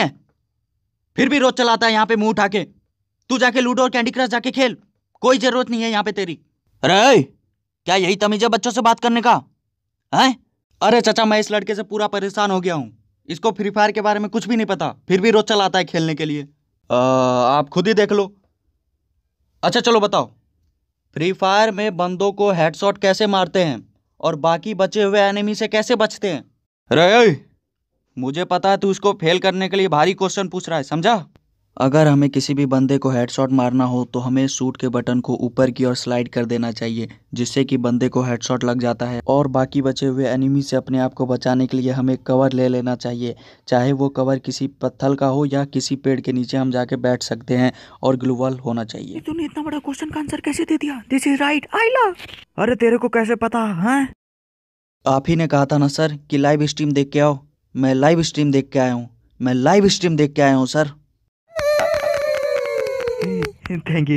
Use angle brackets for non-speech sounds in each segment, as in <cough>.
है फिर भी रोज चलाता है यहाँ पे मुंह उठा के तू जाके लूडो और कैंडी क्रश जाके खेल कोई जरूरत नहीं है यहाँ पे तेरी अरे क्या यही तमीज है बच्चों से बात करने का है अरे चाचा मैं इस लड़के से पूरा परेशान हो गया हूँ इसको फ्री फायर के बारे में कुछ भी नहीं पता फिर भी रोज चलाता है खेलने के लिए आ, आप खुद ही देख लो अच्छा चलो बताओ फ्री फायर में बंदों को हेडशॉट कैसे मारते हैं और बाकी बचे हुए एनिमी से कैसे बचते हैं अरे मुझे पता है तू उसको फेल करने के लिए भारी क्वेश्चन पूछ रहा है समझा अगर हमें किसी भी बंदे को हेडशॉट मारना हो तो हमें सूट के बटन को ऊपर की ओर स्लाइड कर देना चाहिए जिससे कि बंदे को हेडशॉट लग जाता है और बाकी बचे हुए एनिमी से अपने आप को बचाने के लिए हमें कवर ले लेना चाहिए चाहे वो कवर किसी पत्थर का हो या किसी पेड़ के नीचे हम जाके बैठ सकते हैं और ग्लूवल होना चाहिए तूने इतना बड़ा क्वेश्चन का आंसर कैसे दे दिया this is right I love अरे तेरे को कैसे पता है आप ही ने कहा था ना सर कि लाइव स्ट्रीम देख के आओ मैं लाइव स्ट्रीम देख के आया हूँ मैं लाइव स्ट्रीम देख के आया हूँ sir thank you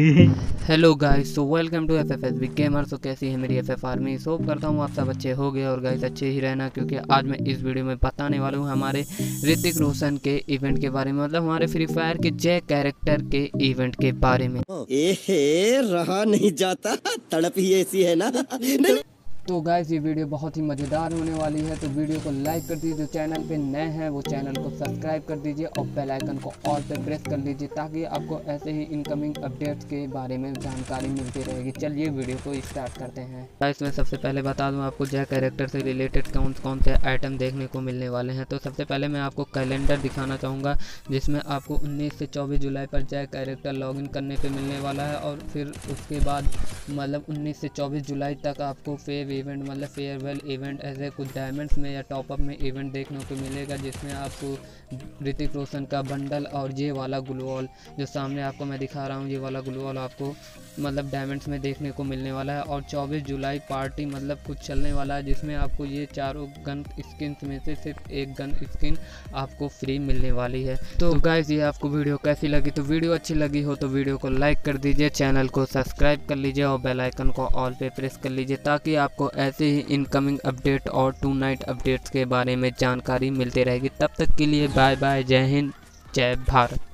hello guys so welcome to F F S B gamer so कैसी है मेरी एफ एफ आर्मी सो करता हूँ आप सब अच्छे हो गए और गाइस अच्छे ही रहना क्योंकि आज मैं इस वीडियो में बताने वाला हूँ हमारे ऋतिक रोशन के इवेंट के बारे में मतलब हमारे फ्री फायर के जय कैरेक्टर के इवेंट के बारे में ए रहा नहीं जाता तड़प ही ऐसी है ना <laughs> तो गाइज ये वीडियो बहुत ही मज़ेदार होने वाली है तो वीडियो को लाइक कर दीजिए जो चैनल पे नए हैं वो चैनल को सब्सक्राइब कर दीजिए और बेल आइकन को ऑल पे प्रेस कर लीजिए ताकि आपको ऐसे ही इनकमिंग अपडेट्स के बारे में जानकारी मिलती रहेगी चलिए वीडियो को स्टार्ट करते हैं गाइस मैं सबसे पहले बता दूँ आपको जय कैरेक्टर से रिलेटेड कौन कौन से आइटम देखने को मिलने वाले हैं तो सबसे पहले मैं आपको कैलेंडर दिखाना चाहूँगा जिसमें आपको उन्नीस से चौबीस जुलाई पर जय कैरेक्टर लॉग करने पर मिलने वाला है और फिर उसके बाद मतलब उन्नीस से चौबीस जुलाई तक आपको फेव इवेंट मतलब फेयरवेल इवेंट ऐसे कुछ डायमंड्स में या टॉपअप में इवेंट देखने को मिलेगा जिसमें आपको ऋतिक रोशन का बंडल और ये वाला ग्लूवॉल जो सामने आपको मैं दिखा रहा हूँ ये वाला ग्लूवॉल आपको मतलब डायमंड्स में देखने को मिलने वाला है और 24 जुलाई पार्टी मतलब कुछ चलने वाला है जिसमें आपको ये चारों गन स्किन में से सिर्फ एक गन स्किन आपको फ्री मिलने वाली है तो गाइज ये आपको वीडियो कैसी लगी तो वीडियो अच्छी लगी हो तो वीडियो को लाइक कर दीजिए चैनल को सब्सक्राइब कर लीजिए और बेलाइकन को ऑल पे प्रेस कर लीजिए ताकि आपको आपको ऐसे ही इनकमिंग अपडेट और टू नाइट अपडेट्स के बारे में जानकारी मिलती रहेगी तब तक के लिए बाय बाय जय हिंद जय भारत